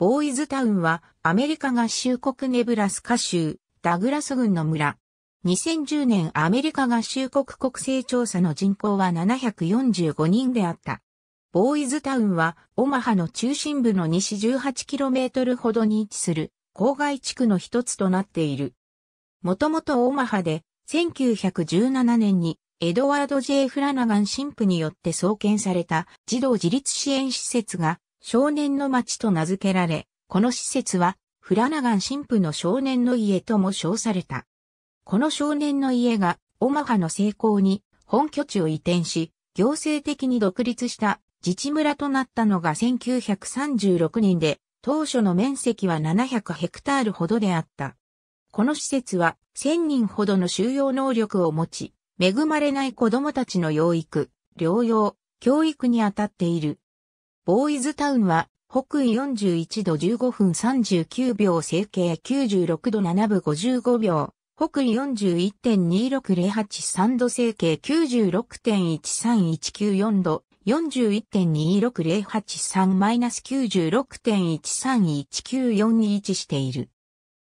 ボーイズタウンはアメリカ合衆国ネブラスカ州ダグラス郡の村。2010年アメリカ合衆国国勢調査の人口は745人であった。ボーイズタウンはオマハの中心部の西 18km ほどに位置する郊外地区の一つとなっている。もともとオマハで1917年にエドワード・ J・ フラナガン神父によって創建された児童自立支援施設が少年の町と名付けられ、この施設は、フラナガン神父の少年の家とも称された。この少年の家が、オマハの成功に、本拠地を移転し、行政的に独立した自治村となったのが1936年で、当初の面積は700ヘクタールほどであった。この施設は1000人ほどの収容能力を持ち、恵まれない子供たちの養育、療養、教育に当たっている。ボーイズタウンは、北緯41度15分39秒整形96度7分55秒、北緯41.26083度整形96.13194度、41.26083-96.1319421している。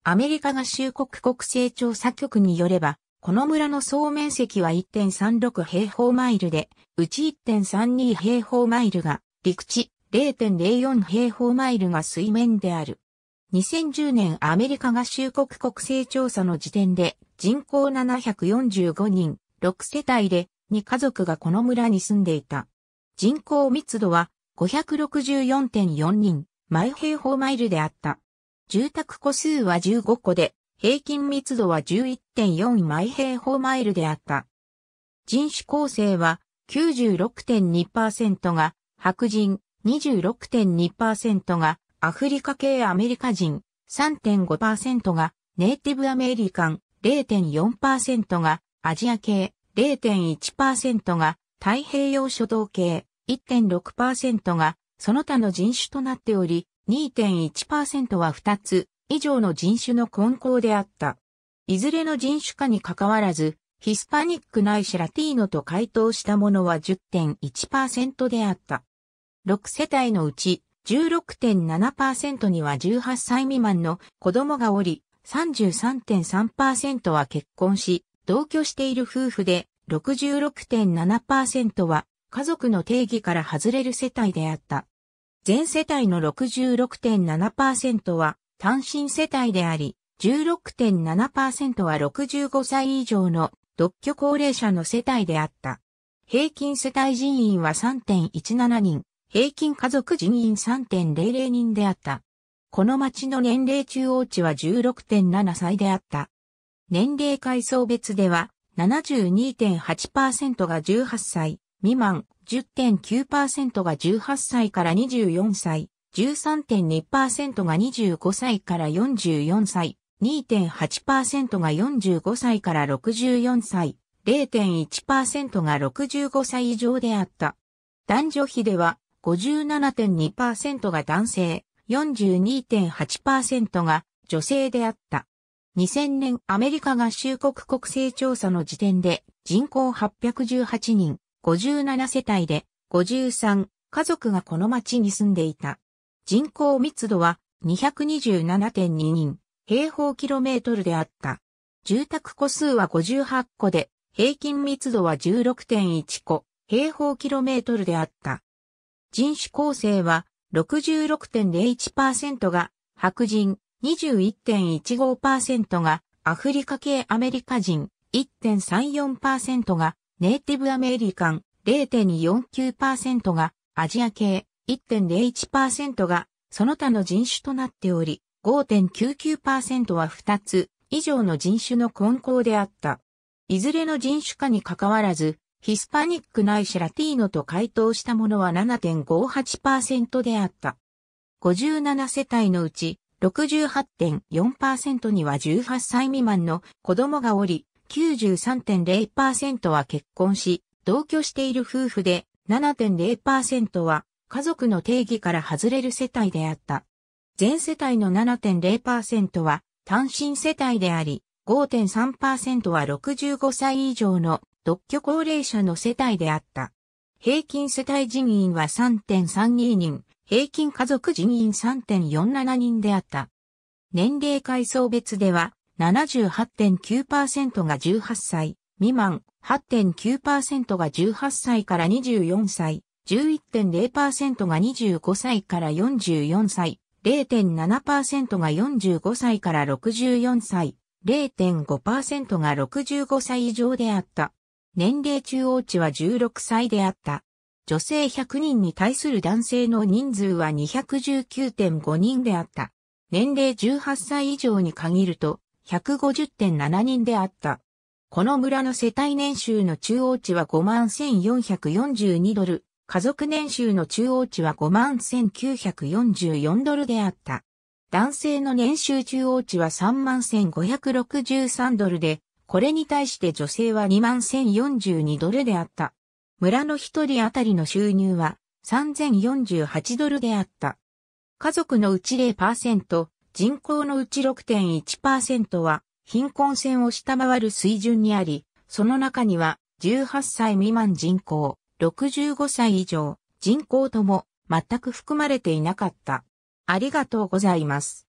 アメリカ合衆国国勢調査局によれば、この村の総面積は1.36平方マイルで、うち1.32平方マイルが陸地、0.04平方マイルが水面である。2010年アメリカ合衆国国勢調査の時点で人口745人、6世帯で2家族がこの村に住んでいた。人口密度は564.4人、毎平方マイルであった。住宅戸数は15戸で、平均密度は11.4毎平方マイルであった。人種構成は96.2%が白人、26.2%がアフリカ系アメリカ人、3.5%がネイティブアメリカン、0.4%がアジア系、0.1%が太平洋諸島系、1.6%がその他の人種となっており、2.1%は2つ以上の人種の混交であった。いずれの人種かにかかわらず、ヒスパニックないしラティーノと回答したものは10.1%であった。6世帯のうち16.7%には18歳未満の子供がおり、33.3%は結婚し、同居している夫婦で66.7%は家族の定義から外れる世帯であった。全世帯の66.7%は単身世帯であり、16.7%は65歳以上の独居高齢者の世帯であった。平均世帯人員は3.17人。平均家族人員3.00人であった。この町の年齢中央値は16.7歳であった。年齢階層別では72.8%が18歳未満、10.9%が18歳から24歳、13.2%が25歳から44歳、2.8%が45歳から64歳、0.1%が65歳以上であった。男女比では57.2%が男性、42.8%が女性であった。2000年アメリカ合衆国国勢調査の時点で人口818人、57世帯で53家族がこの町に住んでいた。人口密度は227.2人平方キロメートルであった。住宅戸数は58戸で平均密度は16.1戸平方キロメートルであった。人種構成は66.01%が白人、21.15%がアフリカ系アメリカ人、1.34%がネイティブアメリカン、0.49% 2がアジア系、1.01%がその他の人種となっており、5.99%は2つ以上の人種の混交であった。いずれの人種化に関わらず、ヒスパニックないしラティーノと回答したものは7.58%であった。57世帯のうち68.4%には18歳未満の子供がおり、93.0%は結婚し、同居している夫婦で7.0%は家族の定義から外れる世帯であった。全世帯の7.0%は単身世帯であり、5.3%は65歳以上の独居高齢者の世帯であった。平均世帯人員は3.32人、平均家族人員3.47人であった。年齢階層別では78.9%が18歳未満、8.9%が18歳から24歳、11.0%が25歳から44歳、0.7%が45歳から64歳、0.5%が65歳以上であった。年齢中央値は16歳であった。女性100人に対する男性の人数は219.5人であった。年齢18歳以上に限ると150.7人であった。この村の世帯年収の中央値は51,442ドル、家族年収の中央値は51,944ドルであった。男性の年収中央値は31,563ドルで、これに対して女性は21,042ドルであった。村の一人あたりの収入は3,048ドルであった。家族のうち0%、人口のうち6.1%は貧困線を下回る水準にあり、その中には18歳未満人口、65歳以上、人口とも全く含まれていなかった。ありがとうございます。